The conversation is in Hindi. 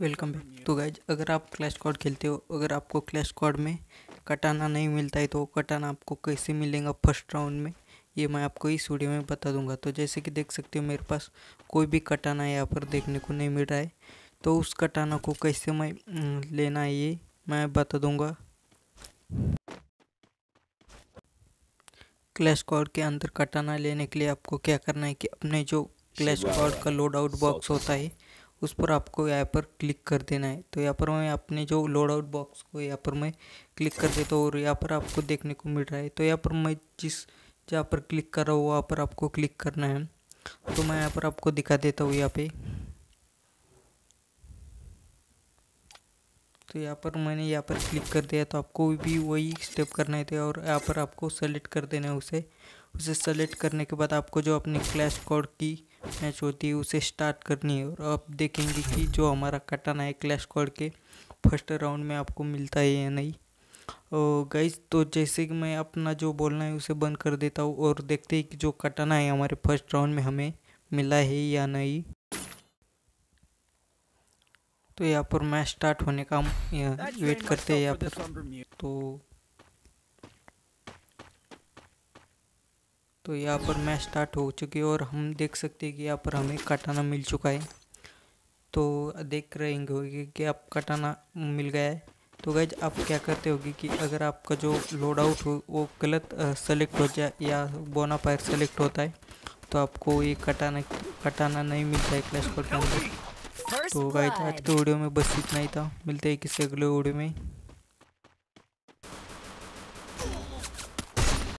वेलकम बैक तो गाइज अगर आप क्लैश कॉड खेलते हो अगर आपको क्लैश कॉड में कटाना नहीं मिलता है तो कटाना आपको कैसे मिलेगा फर्स्ट राउंड में ये मैं आपको इस वीडियो में बता दूंगा तो जैसे कि देख सकते हो मेरे पास कोई भी कटाना यहाँ पर देखने को नहीं मिल रहा है तो उस कटाना को कैसे मैं हम्म, लेना है ये मैं बता दूंगा क्लैश कॉड के अंदर कटाना लेने के लिए आपको क्या करना है कि अपने जो क्लैश कॉड का लोड आउट बॉक्स होता है उस पर आपको यहाँ पर क्लिक कर देना है तो यहाँ पर मैं अपने जो लोड आउट बॉक्स को यहाँ पर मैं क्लिक कर देता हूँ और यहाँ पर आपको देखने को मिल रहा है तो यहाँ पर मैं जिस जहाँ पर क्लिक कर रहा हूँ वहाँ पर आपको क्लिक करना है तो मैं यहाँ पर आपको दिखा देता हूँ यहाँ पे तो यहाँ पर मैंने यहाँ पर क्लिक कर दिया तो आपको भी वही स्टेप करना है तो और यहाँ पर आपको सेलेक्ट कर देना है उसे उसे सेलेक्ट करने के बाद आपको जो अपने क्लैश कोड की मैच होती है उसे स्टार्ट करनी है और अब देखेंगे कि जो हमारा कटाना है क्लैश कॉल के फर्स्ट राउंड में आपको मिलता है या नहीं और गाइज तो जैसे कि मैं अपना जो बोलना है उसे बंद कर देता हूँ और देखते हैं कि जो कटाना है हमारे फर्स्ट राउंड में हमें मिला है या नहीं तो यहाँ पर मैच स्टार्ट होने का वेट करते हैं यहाँ पर तो तो यहाँ पर मैच स्टार्ट हो चुकी है और हम देख सकते हैं कि यहाँ पर हमें कटाना मिल चुका है तो देख रहे होंगे कि आप कटाना मिल गया है तो गैज आप क्या करते होगे कि अगर आपका जो लोड आउट हो वो गलत सेलेक्ट हो जाए या बोना पायर सेलेक्ट होता है तो आपको ये कटाना कटाना नहीं मिलता है क्लैश कटाना तो गैज आज के वीडियो में बस इतना ही था मिलते हैं किसी अगले वीडियो में